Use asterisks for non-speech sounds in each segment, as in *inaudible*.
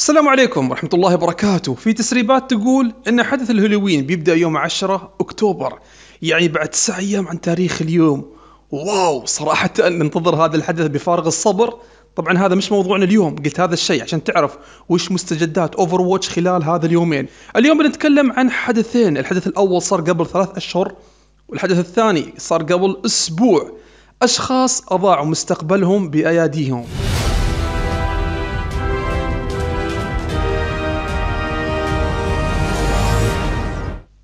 السلام عليكم ورحمة الله وبركاته في تسريبات تقول أن حدث الهالوين بيبدأ يوم 10 أكتوبر يعني بعد 9 أيام عن تاريخ اليوم واو صراحة ننتظر هذا الحدث بفارغ الصبر طبعا هذا مش موضوعنا اليوم قلت هذا الشيء عشان تعرف وش مستجدات اوفر واتش خلال هذا اليومين اليوم بنتكلم عن حدثين الحدث الأول صار قبل ثلاث أشهر والحدث الثاني صار قبل أسبوع أشخاص أضاعوا مستقبلهم بأياديهم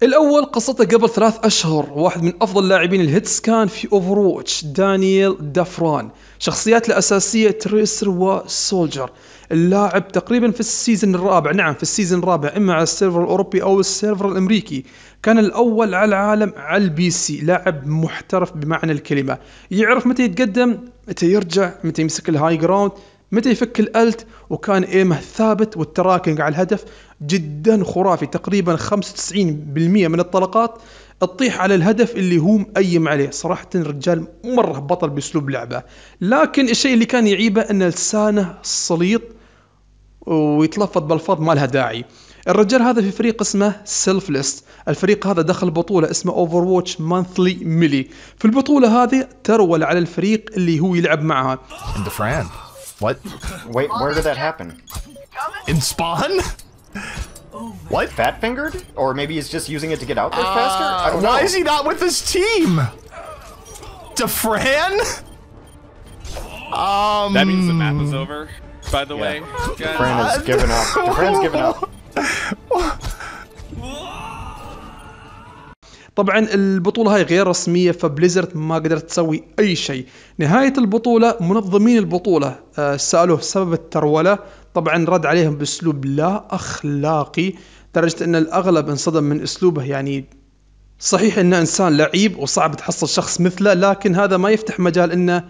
الاول قصته قبل ثلاث اشهر واحد من افضل لاعبين الهيتس كان في اوفروتش دانييل دافران شخصيات الاساسيه تريسر وسولجر اللاعب تقريبا في السيزون الرابع نعم في السيزون الرابع اما على السيرفر الاوروبي او السيرفر الامريكي كان الاول على العالم على البي سي لاعب محترف بمعنى الكلمه يعرف متى يتقدم متى يرجع متى يمسك الهاي جراوند متى يفك الالت وكان ايمه ثابت والتراكنج على الهدف جدا خرافي تقريبا 95% من الطلقات تطيح على الهدف اللي هو مقيم عليه صراحة الرجال مرة بطل بأسلوب لعبه لكن الشيء اللي كان يعيبه أن لسانه صليط ويتلفظ بالفاظ ما لها داعي الرجال هذا في فريق اسمه سيلفلست الفريق هذا دخل بطولة اسمه اوفر واتش مانثلي ميلي في البطولة هذه ترول على الفريق اللي هو يلعب معها What? Wait, where did that happen? In spawn? *laughs* What? Fat fingered? Or maybe he's just using it to get out there uh, faster? Why is he not with his team? DeFran? Um. That means the map is um, over. By the yeah. way, DeFran has given up. *laughs* DeFran's given up. طبعا البطوله هاي غير رسميه فبليزرد ما قدرت تسوي اي شيء نهايه البطوله منظمين البطوله آه، سالوه سبب التروله طبعا رد عليهم باسلوب لا اخلاقي لدرجه ان الاغلب انصدم من اسلوبه يعني صحيح انه انسان لعيب وصعب تحصل شخص مثله لكن هذا ما يفتح مجال انه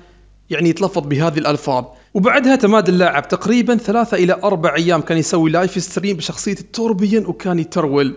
يعني يتلفظ بهذه الالفاظ وبعدها تماد اللاعب تقريبا ثلاثة إلى أربع أيام كان يسوي لايف ستريم بشخصية التوربيان وكان يترول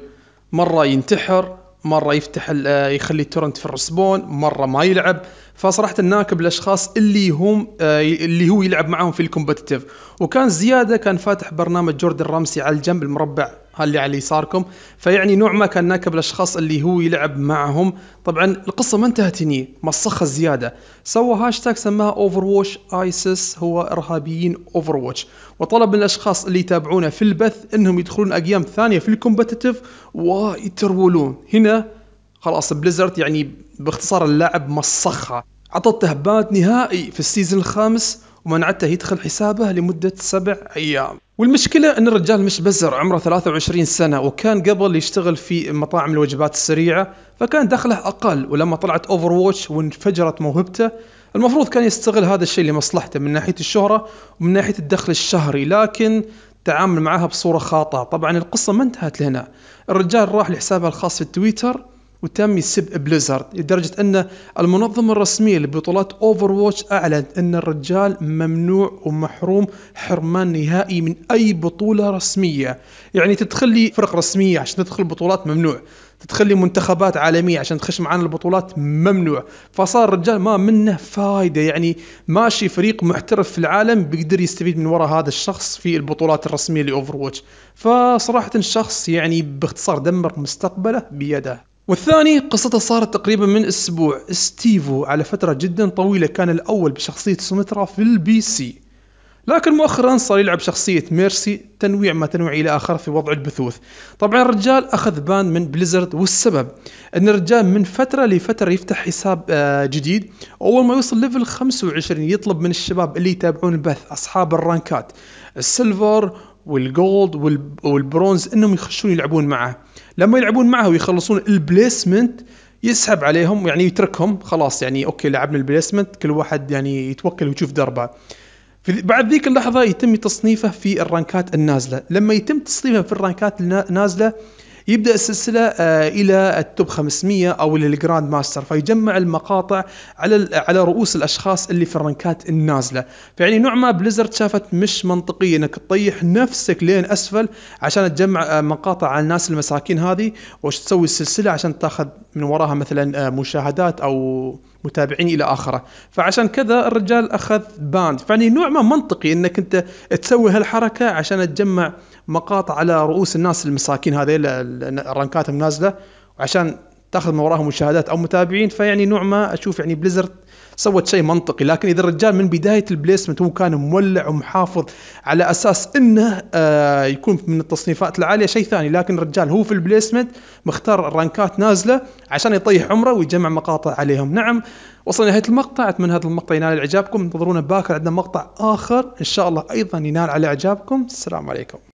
مرة ينتحر مره يفتح آه، يخلي التورنت في الرسبون مره ما يلعب فصراحه ناكب الاشخاص اللي هم آه، اللي هو يلعب معاهم في الكومبتيتيف وكان زياده كان فاتح برنامج جوردن رمسي على الجنب المربع اللي على يساركم فيعني نوع ما كان ناكب الاشخاص اللي هو يلعب معهم طبعا القصه ما انتهت هني مسخه زياده سوى هاشتاج سماها اوفر واتش ايسس هو ارهابيين اوفر واتش وطلب من الاشخاص اللي يتابعونه في البث انهم يدخلون أيام ثانيه في الكومبتيتيف ويترولون هنا خلاص بليزرد يعني باختصار اللاعب مسخها عطته بان نهائي في السيزون الخامس ومنعته يدخل حسابه لمدة سبع أيام والمشكلة أن الرجال مش بزر عمره 23 سنة وكان قبل يشتغل في مطاعم الوجبات السريعة فكان دخله أقل ولما طلعت أوفر واتش وانفجرت موهبته المفروض كان يستغل هذا الشيء لمصلحته من ناحية الشهرة ومن ناحية الدخل الشهري لكن تعامل معها بصورة خاطئة طبعا القصة ما انتهت لهنا الرجال راح لحسابه الخاص في تويتر وتم يسب بليزرد لدرجة أن المنظمة الرسمية لبطولات أوفر واتش أعلن أن الرجال ممنوع ومحروم حرمان نهائي من أي بطولة رسمية يعني تتخلي فرق رسمية عشان تدخل بطولات ممنوع تتخلي منتخبات عالمية عشان تخش معانا البطولات ممنوع فصار الرجال ما منه فايدة يعني ماشي فريق محترف في العالم بيقدر يستفيد من وراء هذا الشخص في البطولات الرسمية لأوفر واتش فصراحة الشخص يعني باختصار دمر مستقبله بيده والثاني قصته صارت تقريبا من اسبوع ستيفو على فتره جدا طويله كان الاول بشخصيه سومترا في البي سي لكن مؤخرا صار يلعب شخصية ميرسي تنويع ما تنوع إلى آخر في وضع البثوث طبعا الرجال أخذ بان من بليزرد والسبب أن الرجال من فترة لفترة يفتح حساب آه، جديد أول ما يوصل ليفل 25 يطلب من الشباب اللي يتابعون البث أصحاب الرانكات السيلفر والجولد والبرونز انهم يخشون يلعبون معه لما يلعبون معه ويخلصون البليسمنت يسحب عليهم يعني يتركهم خلاص يعني اوكي لعبنا البليسمنت كل واحد يعني يتوكل ويشوف دربه بعد ذيك اللحظة يتم تصنيفه في الرانكات النازلة لما يتم تصنيفه في الرانكات النازلة يبدا السلسله آه، الى التوب 500 او للجراند ماستر فيجمع المقاطع على على رؤوس الاشخاص اللي في الرنكات النازله فيعني نوع ما بليزرد شافت مش منطقيه انك تطيح نفسك لين اسفل عشان تجمع آه، مقاطع على الناس المساكين هذه وش تسوي السلسله عشان تاخذ من وراها مثلا آه، مشاهدات او متابعين الى اخره فعشان كذا الرجال اخذ باند فيعني نوع ما منطقي انك انت تسوي هالحركه عشان تجمع مقاطع على رؤوس الناس المساكين هذيل الرنكاتهم نازله وعشان تاخذ من وراهم مشاهدات او متابعين فيعني نوع ما اشوف يعني بليزرد سوت شيء منطقي لكن اذا الرجال من بدايه البليسمنت هو كان مولع ومحافظ على اساس انه آه يكون من التصنيفات العاليه شيء ثاني لكن الرجال هو في البليسمنت مختار الرانكات نازله عشان يطيح عمره ويجمع مقاطع عليهم نعم وصلنا نهايه المقطع اتمنى هذا المقطع ينال اعجابكم انتظرونا باكر عندنا مقطع اخر ان شاء الله ايضا ينال على اعجابكم السلام عليكم